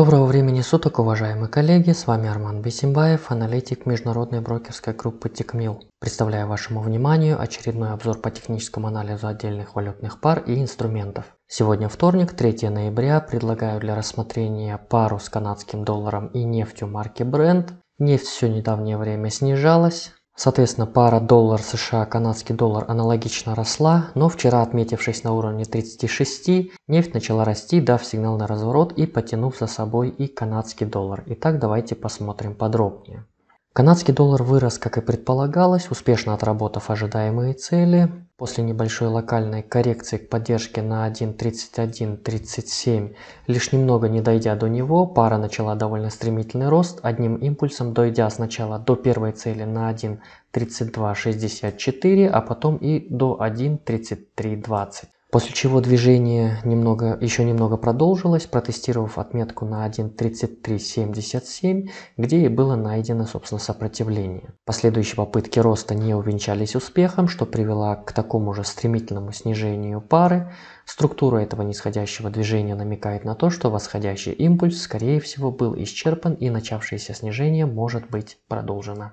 Доброго времени суток, уважаемые коллеги, с вами Арман Бесимбаев, аналитик международной брокерской группы Тикмил. Представляю вашему вниманию очередной обзор по техническому анализу отдельных валютных пар и инструментов. Сегодня вторник, 3 ноября, предлагаю для рассмотрения пару с канадским долларом и нефтью марки Brent. Нефть все недавнее время снижалась, Соответственно, пара доллар США, канадский доллар аналогично росла, но вчера, отметившись на уровне 36, нефть начала расти, дав сигнал на разворот и потянув за собой и канадский доллар. Итак, давайте посмотрим подробнее. Канадский доллар вырос, как и предполагалось, успешно отработав ожидаемые цели. После небольшой локальной коррекции к поддержке на 1.3137, лишь немного не дойдя до него, пара начала довольно стремительный рост, одним импульсом дойдя сначала до первой цели на 1.3264, а потом и до 1.3320. После чего движение немного, еще немного продолжилось, протестировав отметку на 1.3377, где и было найдено, собственно, сопротивление. Последующие попытки роста не увенчались успехом, что привело к такому же стремительному снижению пары. Структура этого нисходящего движения намекает на то, что восходящий импульс, скорее всего, был исчерпан и начавшееся снижение может быть продолжено.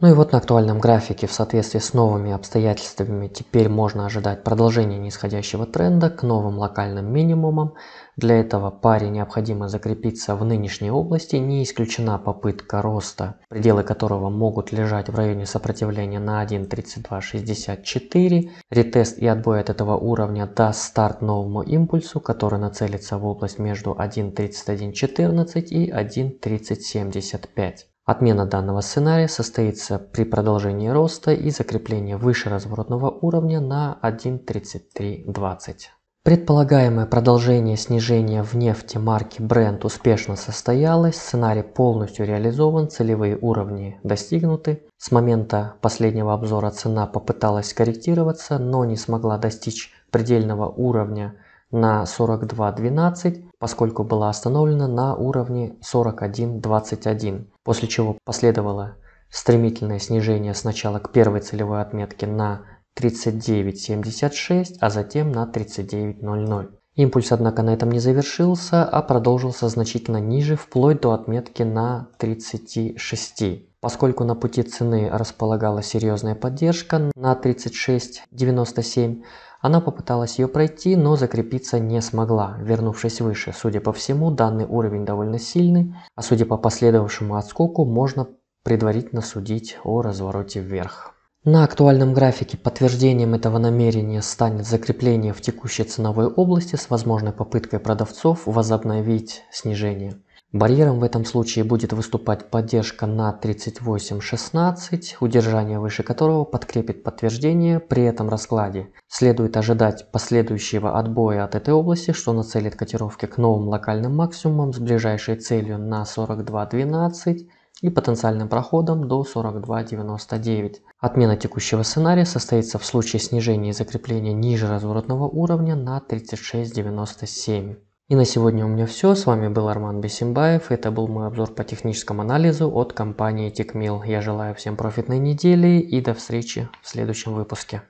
Ну и вот на актуальном графике в соответствии с новыми обстоятельствами теперь можно ожидать продолжения нисходящего тренда к новым локальным минимумам. Для этого паре необходимо закрепиться в нынешней области, не исключена попытка роста, пределы которого могут лежать в районе сопротивления на 1.3264. Ретест и отбой от этого уровня даст старт новому импульсу, который нацелится в область между 1.3114 и 1.3075. Отмена данного сценария состоится при продолжении роста и закреплении выше разворотного уровня на 1.3320. Предполагаемое продолжение снижения в нефти марки Brent успешно состоялось, сценарий полностью реализован, целевые уровни достигнуты. С момента последнего обзора цена попыталась корректироваться, но не смогла достичь предельного уровня на 42.12, поскольку была остановлена на уровне 41.21, после чего последовало стремительное снижение сначала к первой целевой отметке на 39.76, а затем на 39.00. Импульс, однако, на этом не завершился, а продолжился значительно ниже, вплоть до отметки на 36. Поскольку на пути цены располагала серьезная поддержка на 36.97, она попыталась ее пройти, но закрепиться не смогла, вернувшись выше. Судя по всему, данный уровень довольно сильный, а судя по последовавшему отскоку, можно предварительно судить о развороте вверх. На актуальном графике подтверждением этого намерения станет закрепление в текущей ценовой области с возможной попыткой продавцов возобновить снижение. Барьером в этом случае будет выступать поддержка на 38.16, удержание выше которого подкрепит подтверждение при этом раскладе. Следует ожидать последующего отбоя от этой области, что нацелит котировки к новым локальным максимумам с ближайшей целью на 42.12 и потенциальным проходом до 42.99. Отмена текущего сценария состоится в случае снижения и закрепления ниже разворотного уровня на 36.97. И на сегодня у меня все. С вами был Арман Бесимбаев. Это был мой обзор по техническому анализу от компании TechMill. Я желаю всем профитной недели и до встречи в следующем выпуске.